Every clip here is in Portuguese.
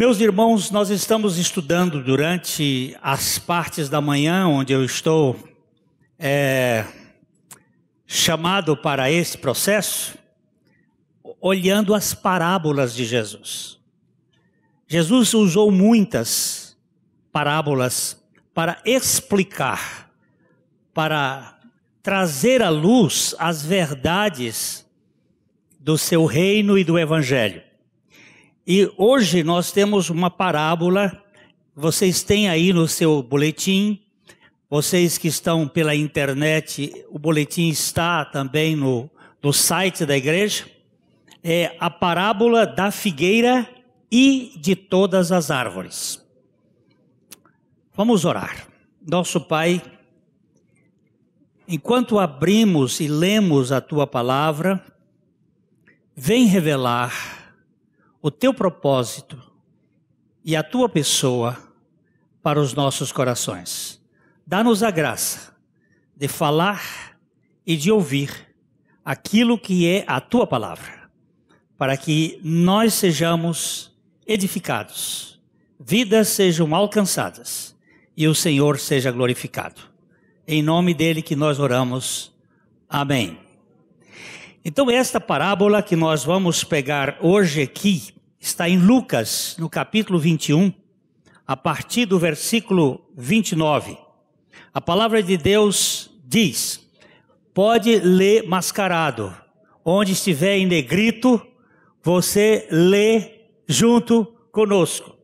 Meus irmãos, nós estamos estudando durante as partes da manhã, onde eu estou é, chamado para esse processo, olhando as parábolas de Jesus. Jesus usou muitas parábolas para explicar, para trazer à luz as verdades do seu reino e do evangelho. E hoje nós temos uma parábola, vocês têm aí no seu boletim, vocês que estão pela internet, o boletim está também no, no site da igreja, é a parábola da figueira e de todas as árvores. Vamos orar. Nosso Pai, enquanto abrimos e lemos a tua palavra, vem revelar o teu propósito e a tua pessoa para os nossos corações. Dá-nos a graça de falar e de ouvir aquilo que é a tua palavra, para que nós sejamos edificados, vidas sejam alcançadas e o Senhor seja glorificado. Em nome dele que nós oramos. Amém. Então, esta parábola que nós vamos pegar hoje aqui está em Lucas, no capítulo 21, a partir do versículo 29. A palavra de Deus diz: pode ler mascarado, onde estiver em negrito, você lê junto conosco.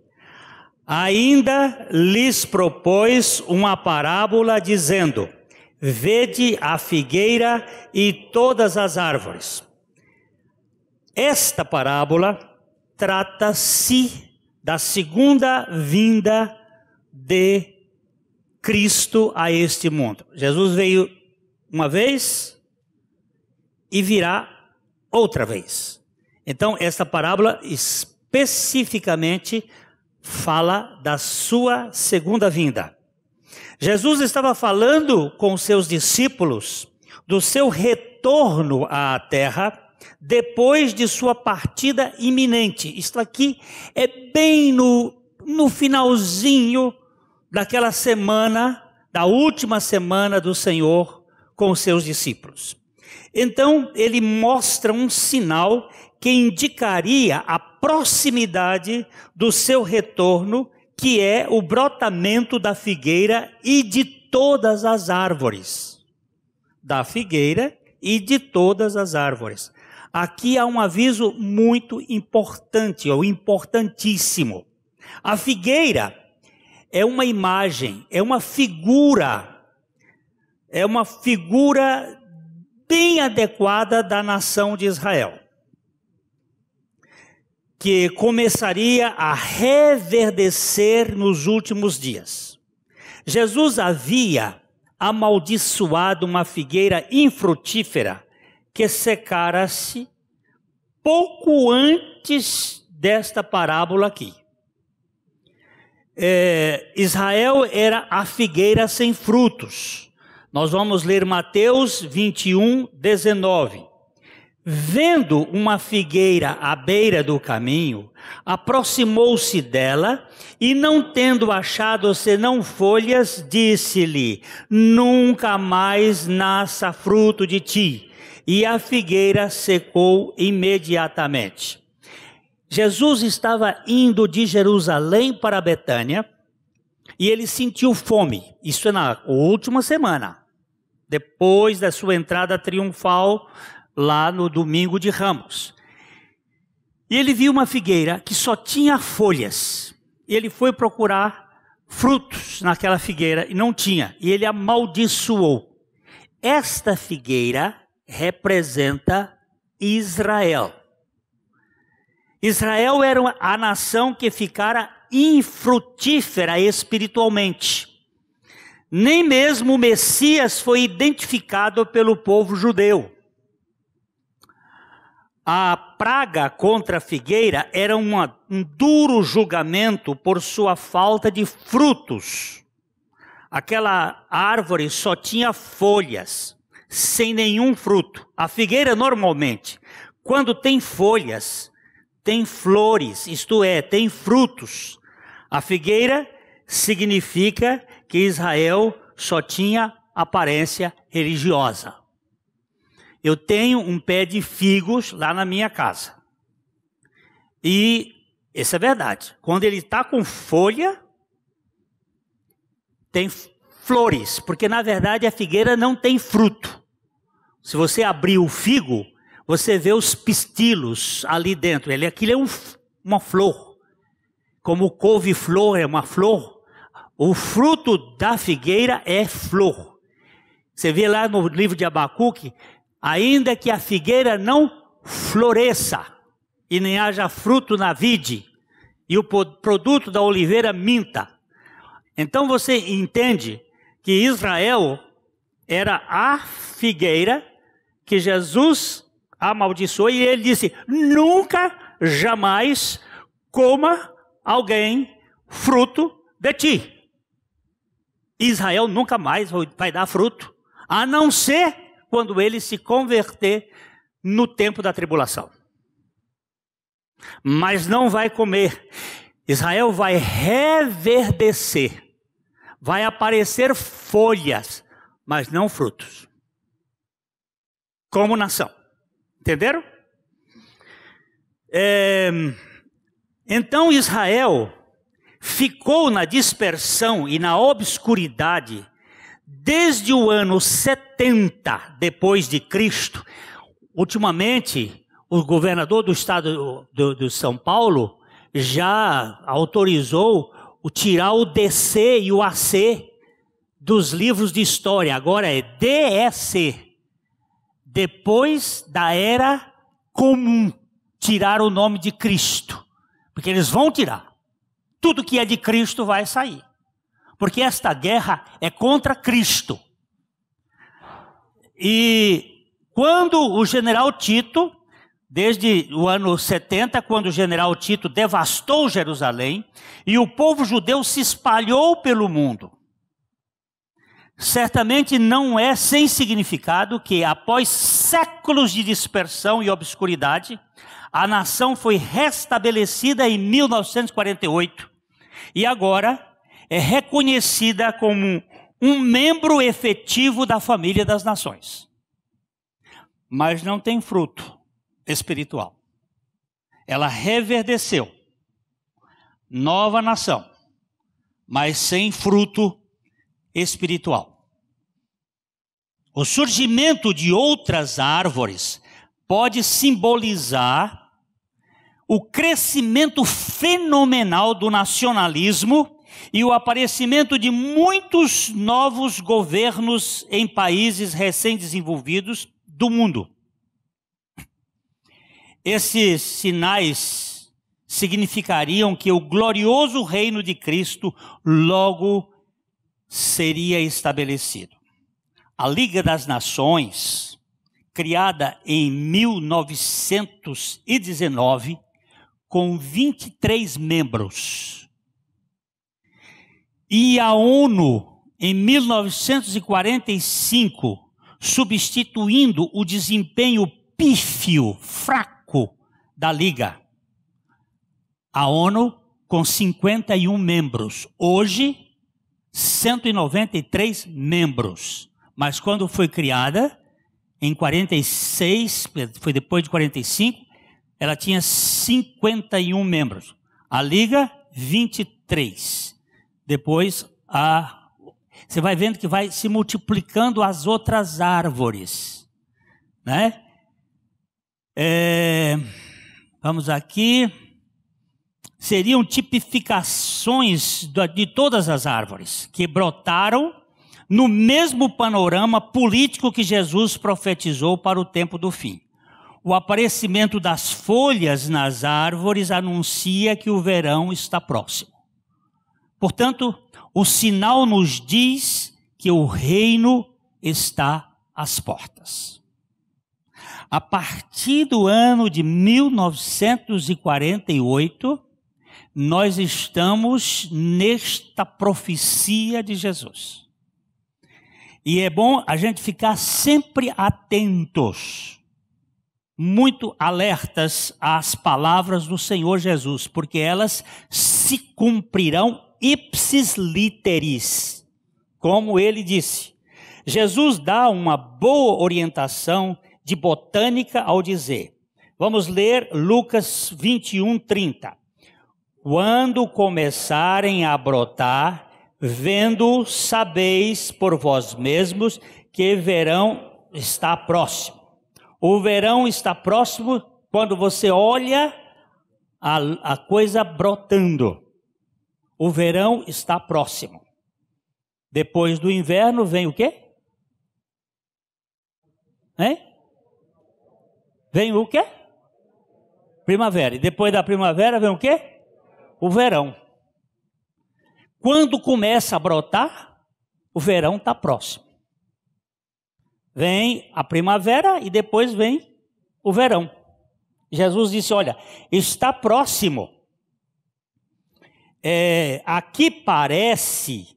Ainda lhes propôs uma parábola dizendo: Vede a figueira e todas as árvores. Esta parábola trata-se da segunda vinda de Cristo a este mundo. Jesus veio uma vez e virá outra vez. Então, esta parábola especificamente fala da sua segunda vinda. Jesus estava falando com seus discípulos do seu retorno à terra depois de sua partida iminente. Isto aqui é bem no, no finalzinho daquela semana, da última semana do Senhor com os seus discípulos. Então, ele mostra um sinal que indicaria a proximidade do seu retorno que é o brotamento da figueira e de todas as árvores. Da figueira e de todas as árvores. Aqui há um aviso muito importante, ou importantíssimo. A figueira é uma imagem, é uma figura, é uma figura bem adequada da nação de Israel que começaria a reverdecer nos últimos dias. Jesus havia amaldiçoado uma figueira infrutífera que secara-se pouco antes desta parábola aqui. É, Israel era a figueira sem frutos. Nós vamos ler Mateus 21, 19. Vendo uma figueira à beira do caminho, aproximou-se dela e, não tendo achado senão folhas, disse-lhe: Nunca mais nasça fruto de ti. E a figueira secou imediatamente. Jesus estava indo de Jerusalém para Betânia e ele sentiu fome. Isso é na última semana, depois da sua entrada triunfal lá no domingo de Ramos. E ele viu uma figueira que só tinha folhas. E ele foi procurar frutos naquela figueira e não tinha. E ele amaldiçoou. Esta figueira representa Israel. Israel era a nação que ficara infrutífera espiritualmente. Nem mesmo o Messias foi identificado pelo povo judeu. A praga contra a figueira era uma, um duro julgamento por sua falta de frutos. Aquela árvore só tinha folhas, sem nenhum fruto. A figueira, normalmente, quando tem folhas, tem flores, isto é, tem frutos. A figueira significa que Israel só tinha aparência religiosa. Eu tenho um pé de figos lá na minha casa. E isso é verdade. Quando ele está com folha, tem flores, porque na verdade a figueira não tem fruto. Se você abrir o figo, você vê os pistilos ali dentro. Ele, aquilo é um, uma flor. Como couve-flor é uma flor, o fruto da figueira é flor. Você vê lá no livro de Abacuque Ainda que a figueira não floresça e nem haja fruto na vide, e o produto da oliveira minta. Então você entende que Israel era a figueira que Jesus amaldiçoou e ele disse: nunca, jamais coma alguém fruto de ti. Israel nunca mais vai dar fruto, a não ser quando ele se converter no tempo da tribulação. Mas não vai comer. Israel vai reverdecer. Vai aparecer folhas, mas não frutos. Como nação. Entenderam? É... Então Israel ficou na dispersão e na obscuridade desde o ano 70 depois de Cristo, ultimamente o governador do estado de São Paulo já autorizou o tirar o DC e o AC dos livros de história, agora é DEC, Depois da era comum, tirar o nome de Cristo, porque eles vão tirar. Tudo que é de Cristo vai sair. Porque esta guerra é contra Cristo. E quando o general Tito, desde o ano 70, quando o general Tito devastou Jerusalém, e o povo judeu se espalhou pelo mundo. Certamente não é sem significado que, após séculos de dispersão e obscuridade, a nação foi restabelecida em 1948. E agora, é reconhecida como um membro efetivo da família das nações, mas não tem fruto espiritual. Ela reverdeceu, nova nação, mas sem fruto espiritual. O surgimento de outras árvores pode simbolizar o crescimento fenomenal do nacionalismo e o aparecimento de muitos novos governos em países recém-desenvolvidos do mundo. Esses sinais significariam que o glorioso reino de Cristo logo seria estabelecido. A Liga das Nações, criada em 1919, com 23 membros e a ONU, em 1945, substituindo o desempenho pífio, fraco da Liga. A ONU com 51 membros. Hoje, 193 membros. Mas quando foi criada, em 46, foi depois de 45, ela tinha 51 membros. A Liga, 23. Depois, a, você vai vendo que vai se multiplicando as outras árvores, né? É, vamos aqui. Seriam tipificações de todas as árvores que brotaram no mesmo panorama político que Jesus profetizou para o tempo do fim. O aparecimento das folhas nas árvores anuncia que o verão está próximo. Portanto, o sinal nos diz que o reino está às portas. A partir do ano de 1948, nós estamos nesta profecia de Jesus. E é bom a gente ficar sempre atentos, muito alertas às palavras do Senhor Jesus, porque elas se cumprirão ipsis literis, como ele disse. Jesus dá uma boa orientação de botânica ao dizer. Vamos ler Lucas 21, 30. Quando começarem a brotar, vendo sabeis por vós mesmos que verão está próximo. O verão está próximo quando você olha a, a coisa brotando. O verão está próximo. Depois do inverno vem o quê? Hein? Vem o quê? Primavera. E depois da primavera vem o quê? O verão. Quando começa a brotar, o verão está próximo. Vem a primavera e depois vem o verão. Jesus disse: Olha, está próximo é, aqui parece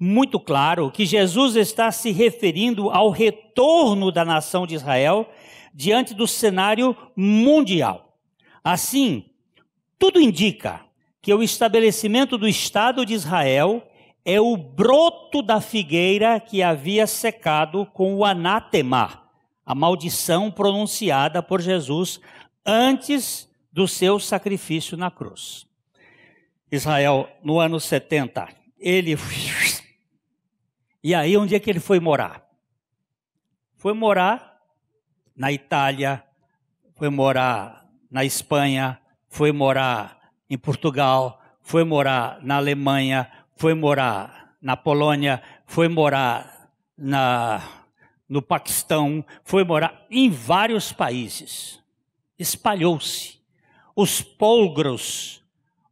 muito claro que Jesus está se referindo ao retorno da nação de Israel diante do cenário mundial. Assim, tudo indica que o estabelecimento do Estado de Israel é o broto da figueira que havia secado com o anátema, a maldição pronunciada por Jesus antes do seu sacrifício na cruz. Israel no ano 70. Ele. E aí, onde é que ele foi morar? Foi morar na Itália, foi morar na Espanha, foi morar em Portugal, foi morar na Alemanha, foi morar na Polônia, foi morar na, no Paquistão, foi morar em vários países. Espalhou-se. Os polgros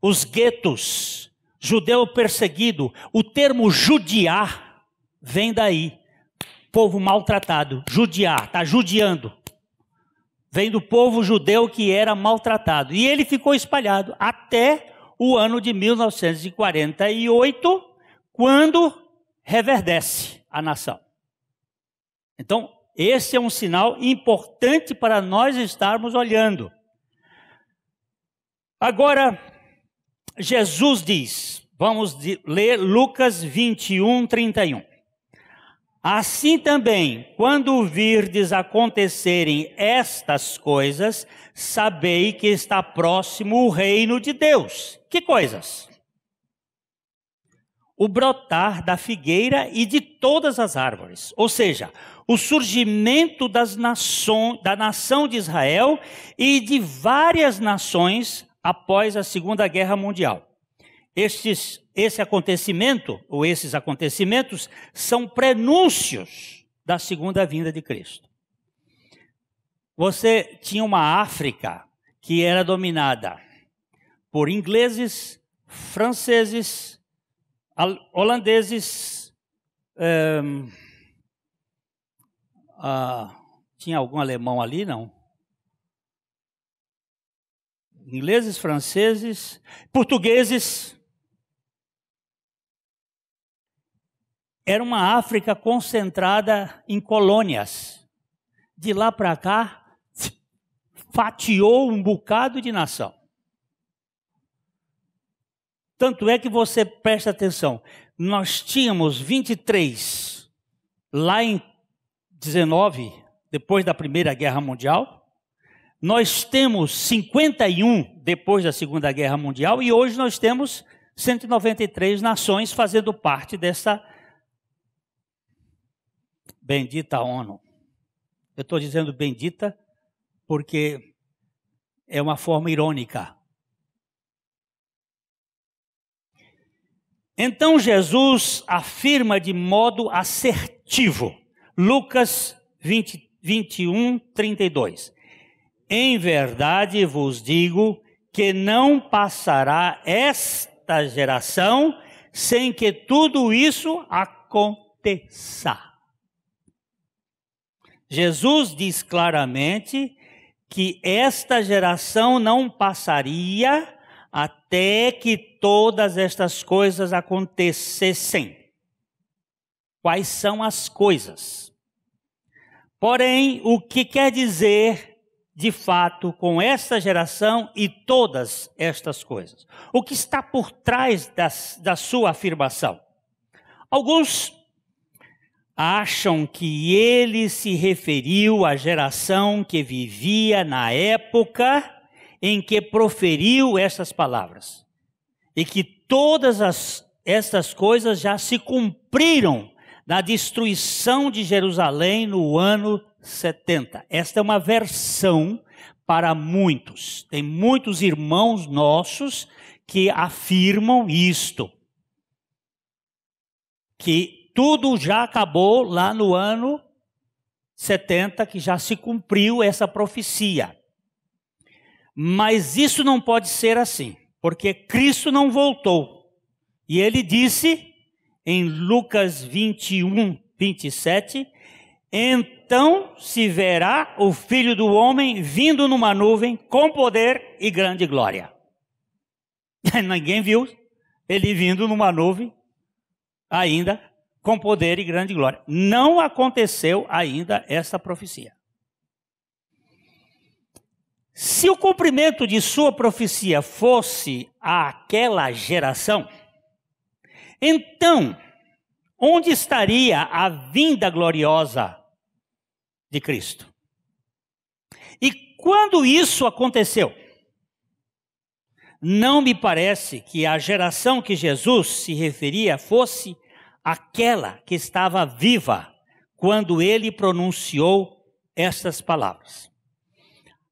os guetos, judeu perseguido. O termo judiar vem daí. Povo maltratado, judiar, está judiando. Vem do povo judeu que era maltratado. E ele ficou espalhado até o ano de 1948, quando reverdece a nação. Então, esse é um sinal importante para nós estarmos olhando. Agora, Jesus diz, vamos ler Lucas 21, 31. Assim também, quando virdes acontecerem estas coisas, sabei que está próximo o reino de Deus. Que coisas? O brotar da figueira e de todas as árvores, ou seja, o surgimento das nação da nação de Israel e de várias nações após a Segunda Guerra Mundial. Estes, esse acontecimento, ou esses acontecimentos, são prenúncios da segunda vinda de Cristo. Você tinha uma África que era dominada por ingleses, franceses, holandeses, um, ehm, ah, tinha algum alemão ali, não? ingleses, franceses, portugueses. Era uma África concentrada em colônias. De lá para cá, fatiou um bocado de nação. Tanto é que você presta atenção. Nós tínhamos 23 lá em 19, depois da Primeira Guerra Mundial nós temos 51 depois da Segunda Guerra Mundial e hoje nós temos 193 nações fazendo parte dessa bendita ONU. Eu estou dizendo bendita porque é uma forma irônica. Então Jesus afirma de modo assertivo, Lucas 20, 21, 32. Em verdade vos digo que não passará esta geração sem que tudo isso aconteça. Jesus diz claramente que esta geração não passaria até que todas estas coisas acontecessem. Quais são as coisas? Porém, o que quer dizer de fato com esta geração e todas estas coisas. O que está por trás das, da sua afirmação? Alguns acham que ele se referiu à geração que vivia na época em que proferiu estas palavras e que todas as, estas coisas já se cumpriram na destruição de Jerusalém no ano 70. Esta é uma versão para muitos. Tem muitos irmãos nossos que afirmam isto. Que tudo já acabou lá no ano 70, que já se cumpriu essa profecia. Mas isso não pode ser assim, porque Cristo não voltou. E ele disse em Lucas 21, 27, então se verá o filho do homem vindo numa nuvem com poder e grande glória. Ninguém viu ele vindo numa nuvem ainda com poder e grande glória. Não aconteceu ainda essa profecia. Se o cumprimento de sua profecia fosse àquela geração, então onde estaria a vinda gloriosa de Cristo. E quando isso aconteceu, não me parece que a geração que Jesus se referia fosse aquela que estava viva quando ele pronunciou estas palavras.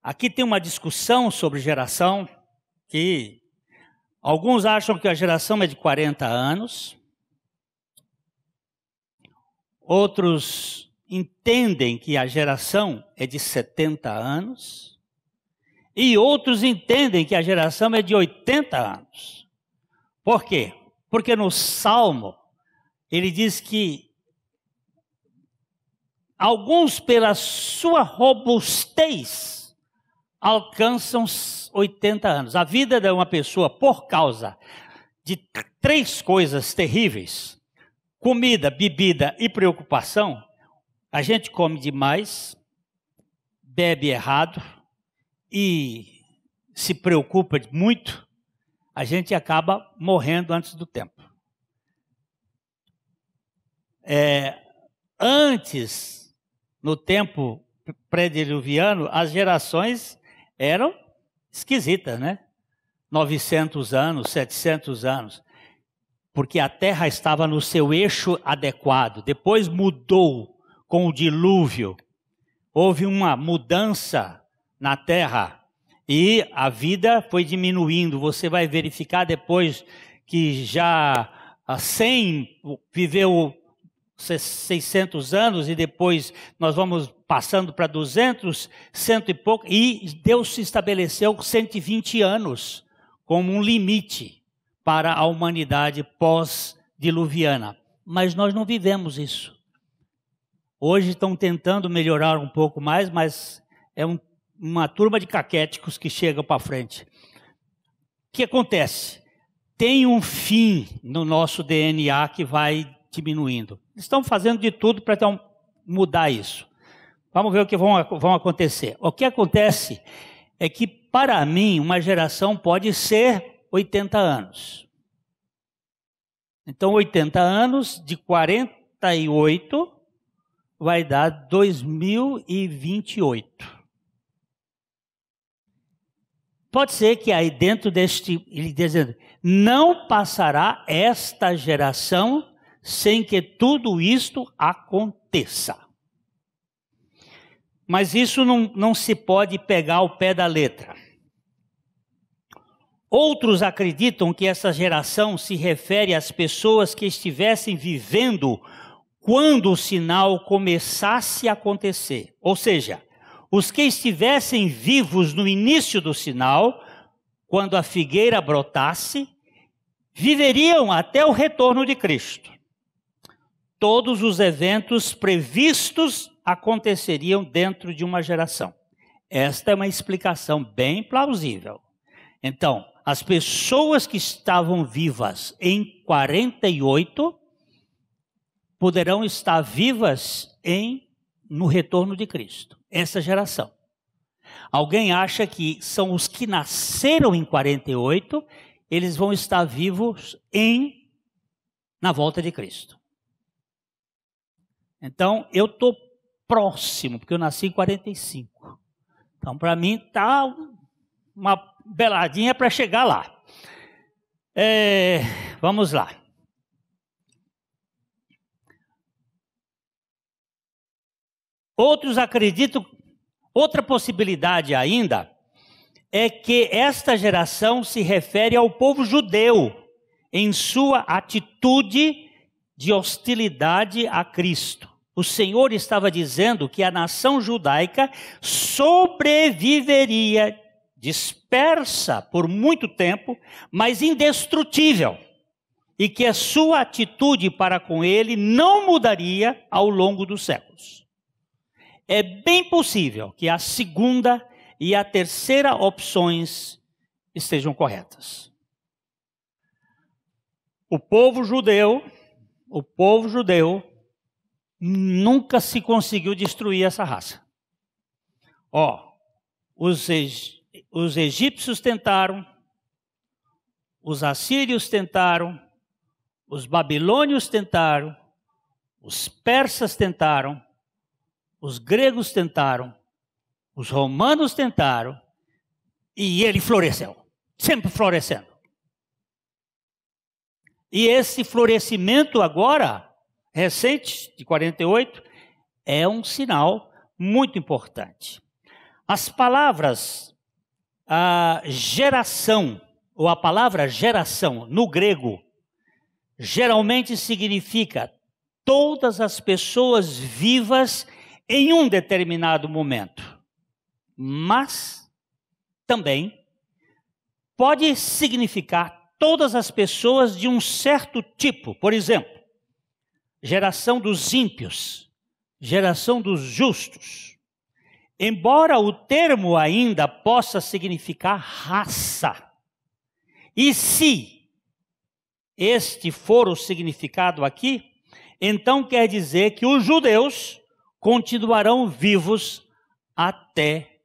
Aqui tem uma discussão sobre geração que alguns acham que a geração é de 40 anos, outros entendem que a geração é de 70 anos e outros entendem que a geração é de 80 anos. Por quê? Porque no Salmo ele diz que alguns, pela sua robustez, alcançam 80 anos. A vida de uma pessoa, por causa de três coisas terríveis: comida, bebida e preocupação, a gente come demais, bebe errado e se preocupa muito, a gente acaba morrendo antes do tempo. É, antes, no tempo pré-diluviano, as gerações eram esquisitas, né? 900 anos, 700 anos, porque a Terra estava no seu eixo adequado. Depois mudou com o dilúvio, houve uma mudança na terra e a vida foi diminuindo. Você vai verificar depois que já Sem ah, viveu 600 anos e depois nós vamos passando para 200, cento e pouco, e Deus se estabeleceu 120 anos como um limite para a humanidade pós-diluviana. Mas nós não vivemos isso. Hoje estão tentando melhorar um pouco mais, mas é um, uma turma de caquéticos que chega para frente. O que acontece? Tem um fim no nosso DNA que vai diminuindo. Estão fazendo de tudo para então mudar isso. Vamos ver o que vão, vão acontecer. O que acontece é que, para mim, uma geração pode ser 80 anos. Então, 80 anos, de 48 vai dar 2028. Pode ser que aí dentro deste, ele dizendo, não passará esta geração sem que tudo isto aconteça. Mas isso não, não se pode pegar ao pé da letra. Outros acreditam que essa geração se refere às pessoas que estivessem vivendo quando o sinal começasse a acontecer. Ou seja, os que estivessem vivos no início do sinal, quando a figueira brotasse, viveriam até o retorno de Cristo. Todos os eventos previstos aconteceriam dentro de uma geração. Esta é uma explicação bem plausível. Então, as pessoas que estavam vivas em 48 poderão estar vivas em no retorno de Cristo, essa geração. Alguém acha que são os que nasceram em 48, eles vão estar vivos em na volta de Cristo. Então, eu estou próximo, porque eu nasci em 45. Então, para mim, tá uma beladinha para chegar lá. É, vamos lá. Outros acreditam, outra possibilidade ainda, é que esta geração se refere ao povo judeu em sua atitude de hostilidade a Cristo. O Senhor estava dizendo que a nação judaica sobreviveria dispersa por muito tempo, mas indestrutível, e que a sua atitude para com ele não mudaria ao longo dos séculos. É bem possível que a segunda e a terceira opções estejam corretas. O povo judeu, o povo judeu nunca se conseguiu destruir essa raça. Ó, oh, os, os egípcios tentaram, os assírios tentaram, os babilônios tentaram, os persas tentaram, os gregos tentaram, os romanos tentaram, e ele floresceu, sempre florescendo. E esse florescimento agora, recente, de 48, é um sinal muito importante. As palavras a geração, ou a palavra geração no grego, geralmente significa todas as pessoas vivas em um determinado momento, mas também pode significar todas as pessoas de um certo tipo. Por exemplo, geração dos ímpios, geração dos justos. Embora o termo ainda possa significar raça, e se este for o significado aqui, então quer dizer que os judeus continuarão vivos até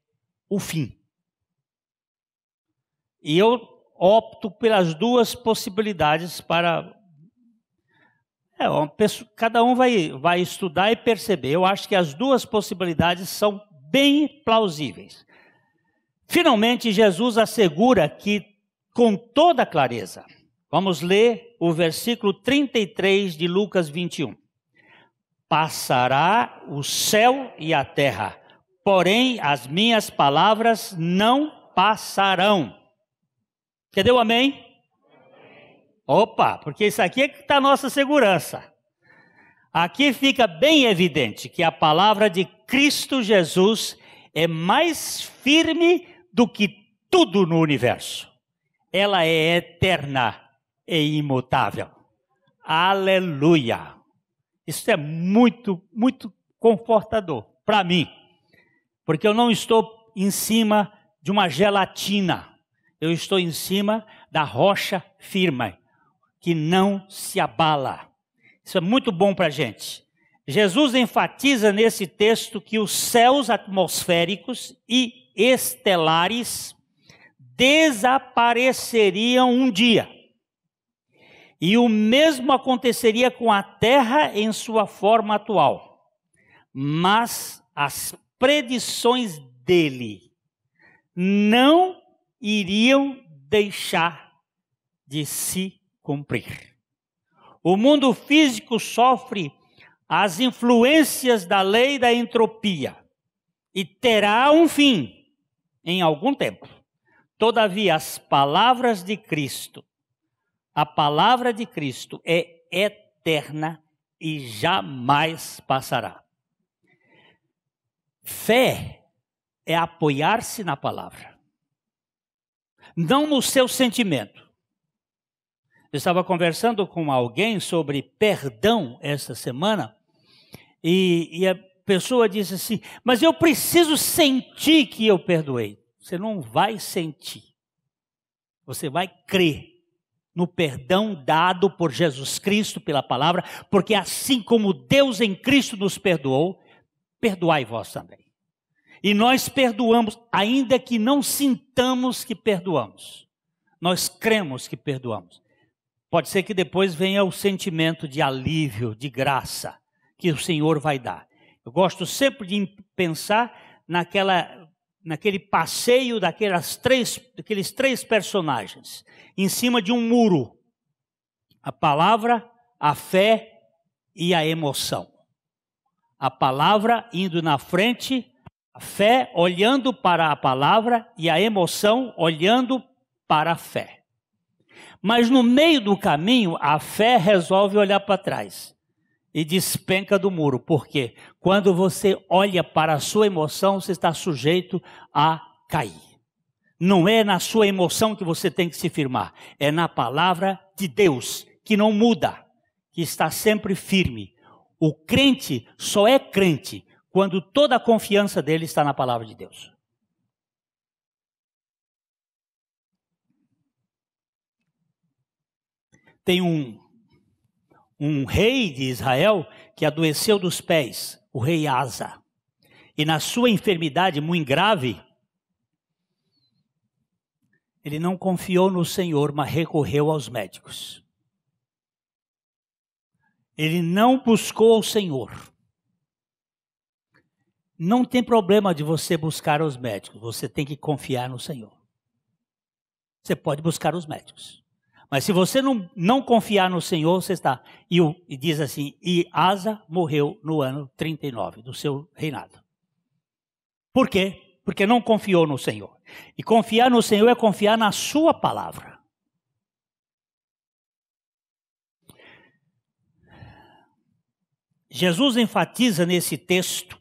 o fim. E eu opto pelas duas possibilidades para. É, pessoa, cada um vai, vai estudar e perceber. Eu acho que as duas possibilidades são bem plausíveis. Finalmente, Jesus assegura que, com toda clareza, vamos ler o versículo 33 de Lucas 21. Passará o céu e a terra, porém as minhas palavras não passarão. Cadê o amém? Opa, porque isso aqui é que está a nossa segurança. Aqui fica bem evidente que a palavra de Cristo Jesus é mais firme do que tudo no universo. Ela é eterna e imutável. Aleluia! Isso é muito, muito confortador para mim, porque eu não estou em cima de uma gelatina, eu estou em cima da rocha firme, que não se abala. Isso é muito bom para a gente. Jesus enfatiza nesse texto que os céus atmosféricos e estelares desapareceriam um dia. E o mesmo aconteceria com a terra em sua forma atual. Mas as predições dele não iriam deixar de se cumprir. O mundo físico sofre as influências da lei da entropia e terá um fim em algum tempo. Todavia, as palavras de Cristo a palavra de Cristo é eterna e jamais passará. Fé é apoiar-se na palavra, não no seu sentimento. Eu estava conversando com alguém sobre perdão esta semana e, e a pessoa disse assim: Mas eu preciso sentir que eu perdoei. Você não vai sentir, você vai crer no perdão dado por Jesus Cristo pela palavra, porque assim como Deus em Cristo nos perdoou, perdoai vós também. E nós perdoamos, ainda que não sintamos que perdoamos, nós cremos que perdoamos. Pode ser que depois venha o sentimento de alívio, de graça, que o Senhor vai dar. Eu gosto sempre de pensar naquela naquele passeio daquelas três, daqueles três personagens, em cima de um muro. A palavra, a fé e a emoção. A palavra indo na frente, a fé olhando para a palavra e a emoção olhando para a fé. Mas no meio do caminho, a fé resolve olhar para trás e despenca do muro. Por quê? Quando você olha para a sua emoção, você está sujeito a cair. Não é na sua emoção que você tem que se firmar, é na palavra de Deus, que não muda, que está sempre firme. O crente só é crente quando toda a confiança dele está na palavra de Deus. Tem um um rei de Israel que adoeceu dos pés, o rei Asa. E na sua enfermidade muito grave, ele não confiou no Senhor, mas recorreu aos médicos. Ele não buscou o Senhor. Não tem problema de você buscar os médicos, você tem que confiar no Senhor. Você pode buscar os médicos. Mas se você não, não confiar no Senhor, você está. E, e diz assim: e Asa morreu no ano 39 do seu reinado. Por quê? Porque não confiou no Senhor. E confiar no Senhor é confiar na Sua palavra. Jesus enfatiza nesse texto.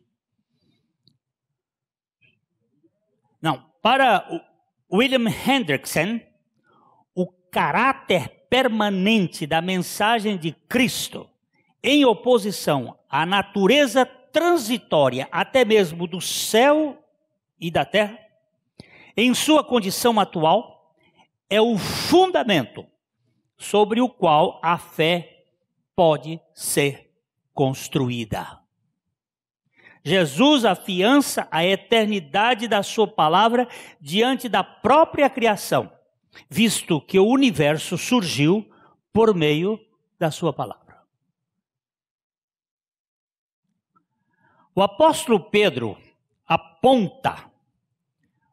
Não, para William Hendrickson, caráter permanente da mensagem de Cristo, em oposição à natureza transitória, até mesmo do céu e da terra, em sua condição atual, é o fundamento sobre o qual a fé pode ser construída. Jesus afiança a eternidade da sua palavra diante da própria criação visto que o universo surgiu por meio da sua palavra. O apóstolo Pedro aponta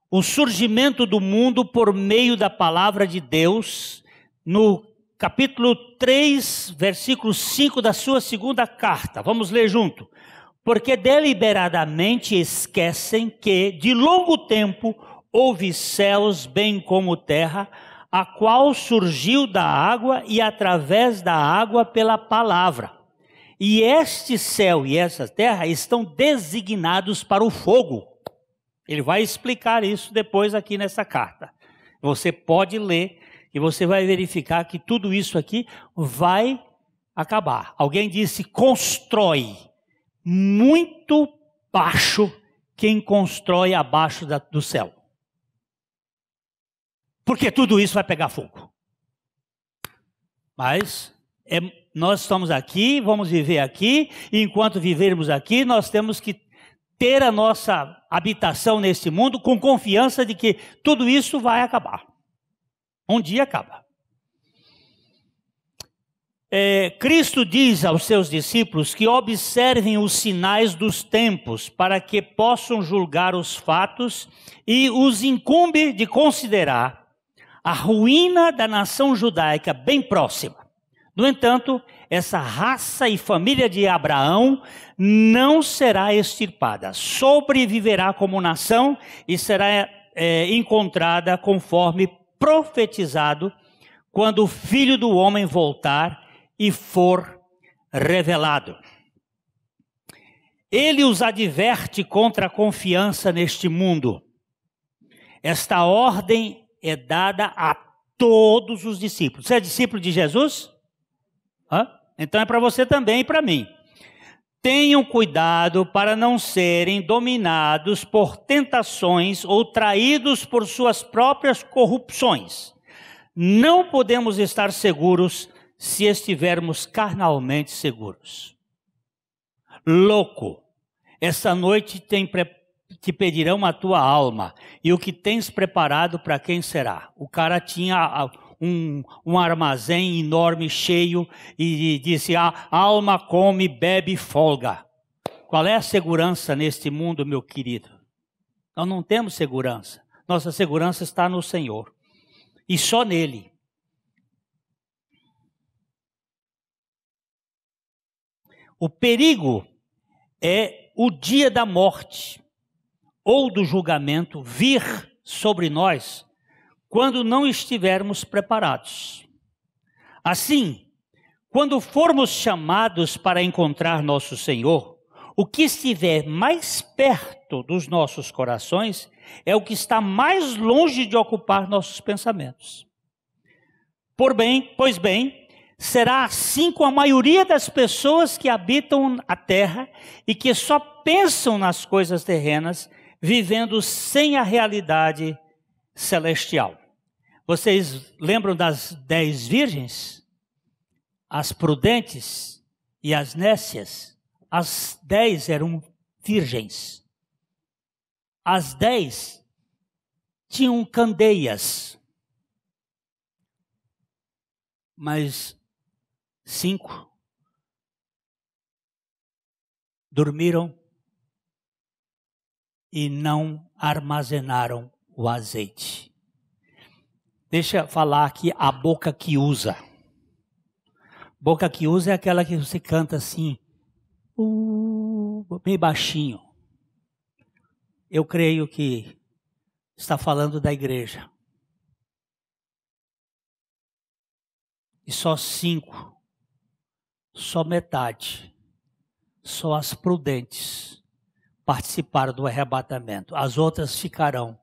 o surgimento do mundo por meio da palavra de Deus no capítulo 3, versículo 5 da sua segunda carta. Vamos ler junto. Porque deliberadamente esquecem que, de longo tempo, houve céus, bem como terra, a qual surgiu da água e através da água pela palavra. E este céu e essa terra estão designados para o fogo. Ele vai explicar isso depois aqui nessa carta. Você pode ler e você vai verificar que tudo isso aqui vai acabar. Alguém disse: constrói muito baixo quem constrói abaixo da, do céu. Porque tudo isso vai pegar fogo. Mas é, nós estamos aqui, vamos viver aqui, e enquanto vivermos aqui, nós temos que ter a nossa habitação neste mundo com confiança de que tudo isso vai acabar. Um dia acaba. É, Cristo diz aos seus discípulos que observem os sinais dos tempos para que possam julgar os fatos e os incumbe de considerar a ruína da nação judaica bem próxima. No entanto, essa raça e família de Abraão não será extirpada, sobreviverá como nação e será é, encontrada conforme profetizado quando o filho do homem voltar e for revelado. Ele os adverte contra a confiança neste mundo. Esta ordem é dada a todos os discípulos. Você é discípulo de Jesus? Hã? Então é para você também e para mim. Tenham cuidado para não serem dominados por tentações ou traídos por suas próprias corrupções. Não podemos estar seguros se estivermos carnalmente seguros. Louco, essa noite tem preparado te pedirão a tua alma, e o que tens preparado para quem será? O cara tinha um, um armazém enorme, cheio, e, disse: A alma come, bebe e folga. Qual é a segurança neste mundo, meu querido? Nós não temos segurança. Nossa segurança está no Senhor e só nele. O perigo é o dia da morte ou do julgamento vir sobre nós quando não estivermos preparados. Assim, quando formos chamados para encontrar nosso Senhor, o que estiver mais perto dos nossos corações é o que está mais longe de ocupar nossos pensamentos. Por bem, pois bem, será assim com a maioria das pessoas que habitam a terra e que só pensam nas coisas terrenas vivendo sem a realidade celestial. Vocês lembram das dez virgens? As prudentes e as nécias? As dez eram virgens. As dez tinham candeias. Mas cinco dormiram e não armazenaram o azeite. Deixa eu falar aqui a boca que usa. Boca que usa é aquela que você canta assim, uh, bem baixinho. Eu creio que está falando da igreja. E só cinco, só metade, só as prudentes participaram do arrebatamento, as outras ficarão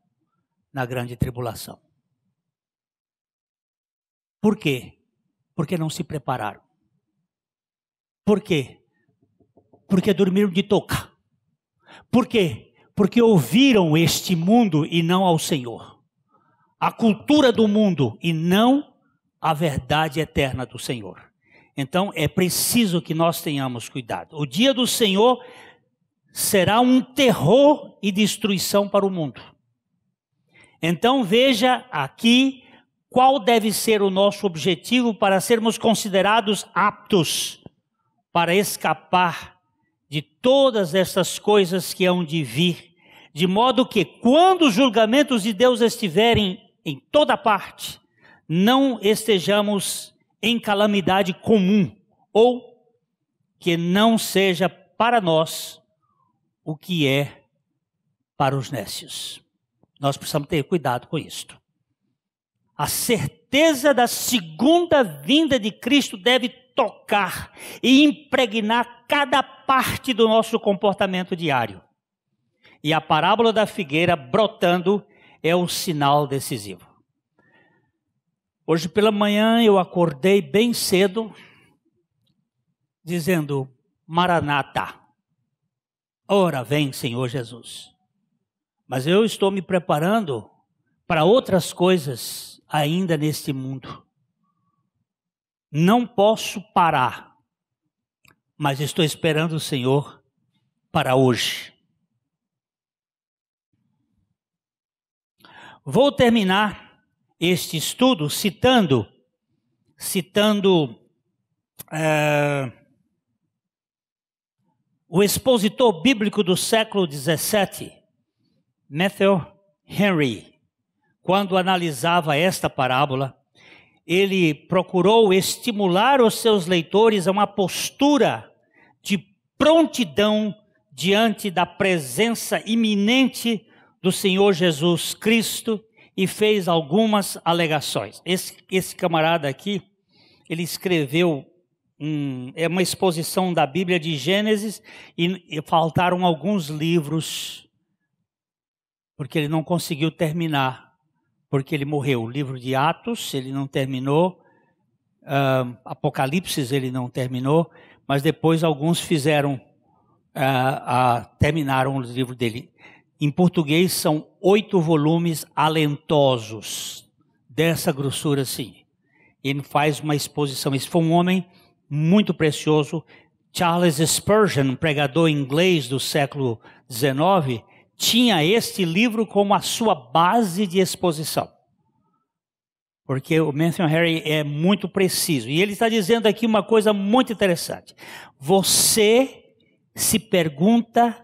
na grande tribulação. Por quê? Porque não se prepararam. Por quê? Porque dormiram de toca. Por quê? Porque ouviram este mundo e não ao Senhor. A cultura do mundo e não a verdade eterna do Senhor. Então é preciso que nós tenhamos cuidado. O dia do Senhor será um terror e destruição para o mundo. Então veja aqui qual deve ser o nosso objetivo para sermos considerados aptos para escapar de todas essas coisas que hão de vir, de modo que quando os julgamentos de Deus estiverem em toda parte, não estejamos em calamidade comum ou que não seja para nós o que é para os nécios. Nós precisamos ter cuidado com isto. A certeza da segunda vinda de Cristo deve tocar e impregnar cada parte do nosso comportamento diário. E a parábola da figueira brotando é um sinal decisivo. Hoje pela manhã eu acordei bem cedo, dizendo: Maranata, Ora, vem, Senhor Jesus. Mas eu estou me preparando para outras coisas ainda neste mundo. Não posso parar, mas estou esperando o Senhor para hoje. Vou terminar este estudo citando, citando. É o expositor bíblico do século XVII, Matthew Henry, quando analisava esta parábola, ele procurou estimular os seus leitores a uma postura de prontidão diante da presença iminente do Senhor Jesus Cristo e fez algumas alegações. Esse, esse camarada aqui, ele escreveu um, é uma exposição da Bíblia de Gênesis e, e faltaram alguns livros, porque ele não conseguiu terminar, porque ele morreu. O livro de Atos ele não terminou, uh, Apocalipse ele não terminou, mas depois alguns fizeram, uh, uh, terminaram o livro dele. Em português são oito volumes alentosos, dessa grossura assim. Ele faz uma exposição. Esse foi um homem muito precioso. Charles Spurgeon, pregador inglês do século XIX, tinha este livro como a sua base de exposição. Porque o Matthew Harry é muito preciso. E ele está dizendo aqui uma coisa muito interessante. Você se pergunta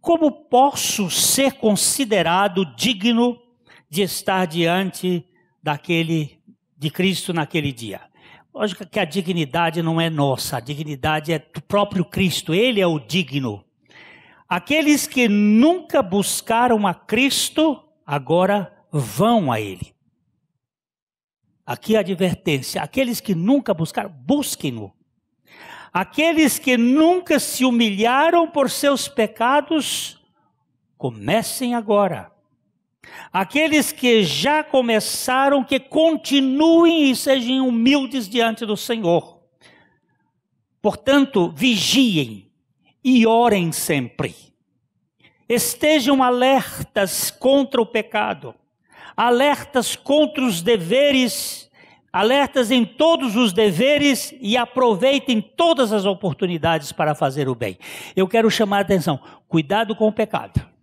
como posso ser considerado digno de estar diante daquele de Cristo naquele dia. Lógico que a dignidade não é nossa, a dignidade é do próprio Cristo, ele é o digno. Aqueles que nunca buscaram a Cristo, agora vão a ele. Aqui a advertência: aqueles que nunca buscaram, busquem-no. Aqueles que nunca se humilharam por seus pecados, comecem agora. Aqueles que já começaram, que continuem e sejam humildes diante do Senhor. Portanto, vigiem e orem sempre. Estejam alertas contra o pecado, alertas contra os deveres, alertas em todos os deveres e aproveitem todas as oportunidades para fazer o bem. Eu quero chamar a atenção: cuidado com o pecado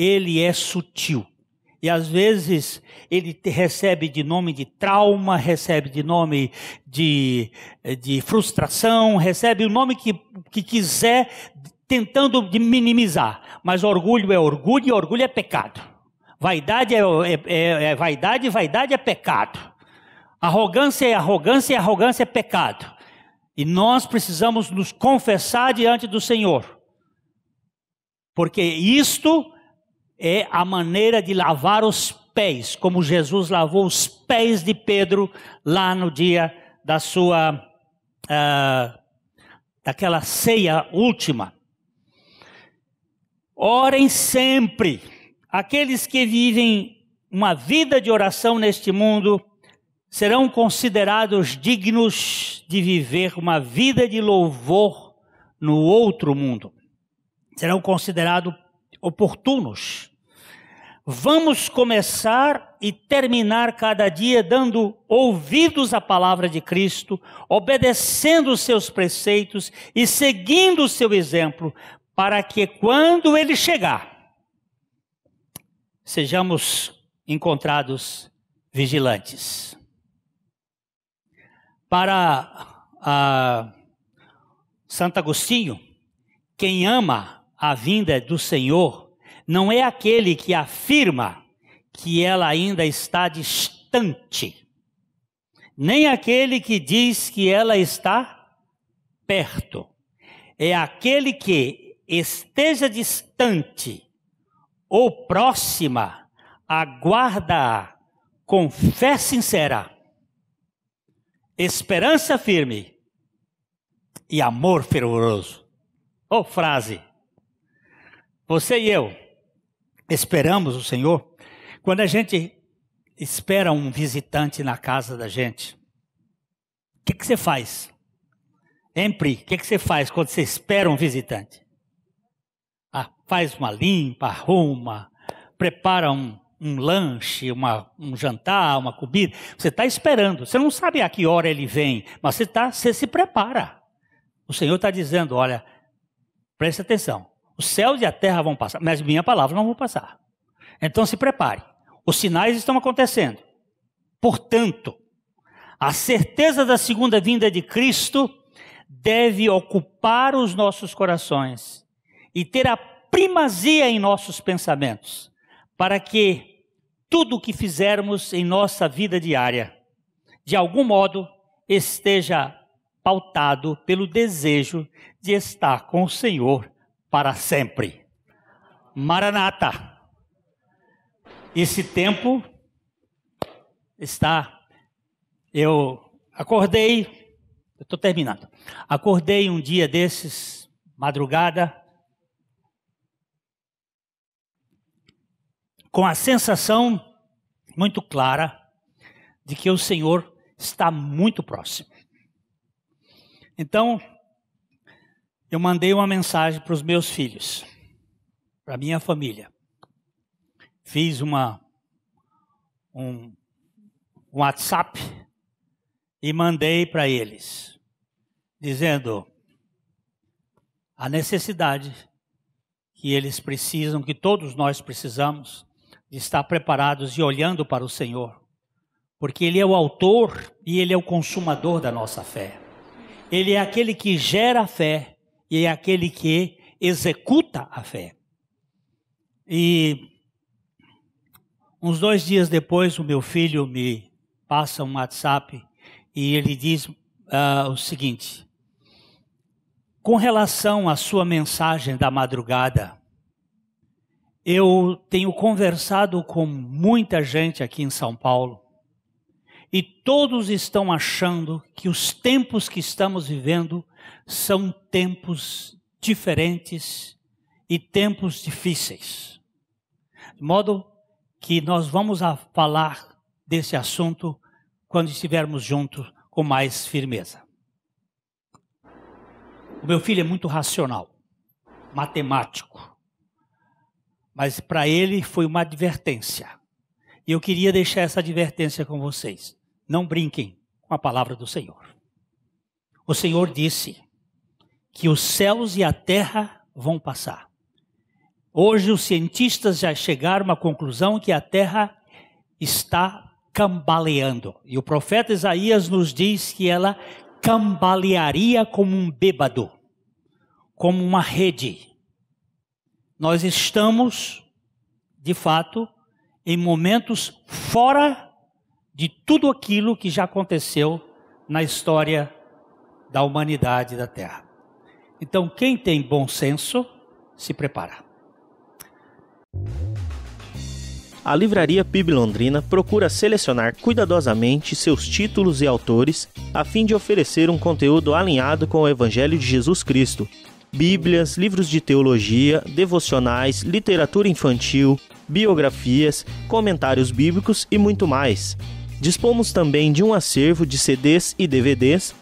ele é sutil. E às vezes ele recebe de nome de trauma, recebe de nome de, de frustração, recebe o nome que, que quiser, tentando minimizar. Mas orgulho é orgulho e orgulho é pecado. Vaidade é, é, é, é vaidade e vaidade é pecado. Arrogância é arrogância e arrogância é pecado. E nós precisamos nos confessar diante do Senhor. Porque isto é a maneira de lavar os pés, como Jesus lavou os pés de Pedro lá no dia da sua uh, daquela ceia última. Orem sempre. Aqueles que vivem uma vida de oração neste mundo serão considerados dignos de viver uma vida de louvor no outro mundo. Serão considerados oportunos Vamos começar e terminar cada dia dando ouvidos à palavra de Cristo, obedecendo os seus preceitos e seguindo o seu exemplo, para que quando ele chegar, sejamos encontrados vigilantes. Para a ah, Santo Agostinho, quem ama a vinda do Senhor não é aquele que afirma que ela ainda está distante, nem aquele que diz que ela está perto. É aquele que esteja distante ou próxima, aguarda-a com fé sincera, esperança firme e amor fervoroso. Ou oh, frase. Você e eu esperamos o Senhor, quando a gente espera um visitante na casa da gente, o que, que você faz? Empre, o que, que você faz quando você espera um visitante? Ah, faz uma limpa, arruma, prepara um, um lanche, uma, um jantar, uma comida. Você está esperando. Você não sabe a que hora ele vem, mas você, tá, você se prepara. O Senhor está dizendo: olha, preste atenção. Os céus e a terra vão passar, mas minha palavra não vai passar. Então se prepare. Os sinais estão acontecendo. Portanto, a certeza da segunda vinda de Cristo deve ocupar os nossos corações e ter a primazia em nossos pensamentos, para que tudo o que fizermos em nossa vida diária, de algum modo, esteja pautado pelo desejo de estar com o Senhor para sempre. Maranata. Esse tempo está. Eu acordei, estou terminando. Acordei um dia desses, madrugada, com a sensação muito clara de que o Senhor está muito próximo. Então, eu mandei uma mensagem para os meus filhos, para minha família. Fiz uma um, um WhatsApp e mandei para eles, dizendo a necessidade que eles precisam, que todos nós precisamos, de estar preparados e olhando para o Senhor, porque Ele é o autor e Ele é o consumador da nossa fé. Ele é aquele que gera a fé e é aquele que executa a fé. E uns dois dias depois, o meu filho me passa um WhatsApp e ele diz uh, o seguinte: com relação à sua mensagem da madrugada, eu tenho conversado com muita gente aqui em São Paulo e todos estão achando que os tempos que estamos vivendo são tempos diferentes e tempos difíceis. De modo que nós vamos a falar desse assunto quando estivermos juntos com mais firmeza. O meu filho é muito racional, matemático, mas para ele foi uma advertência. E eu queria deixar essa advertência com vocês. Não brinquem com a palavra do Senhor. O Senhor disse: que os céus e a terra vão passar. Hoje os cientistas já chegaram à conclusão que a terra está cambaleando. E o profeta Isaías nos diz que ela cambalearia como um bêbado, como uma rede. Nós estamos, de fato, em momentos fora de tudo aquilo que já aconteceu na história da humanidade da Terra. Então, quem tem bom senso, se prepara. A Livraria PIB Londrina procura selecionar cuidadosamente seus títulos e autores a fim de oferecer um conteúdo alinhado com o Evangelho de Jesus Cristo. Bíblias, livros de teologia, devocionais, literatura infantil, biografias, comentários bíblicos e muito mais. Dispomos também de um acervo de CDs e DVDs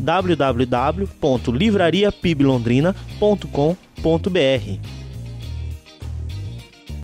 www.livrariapiblondrina.com.br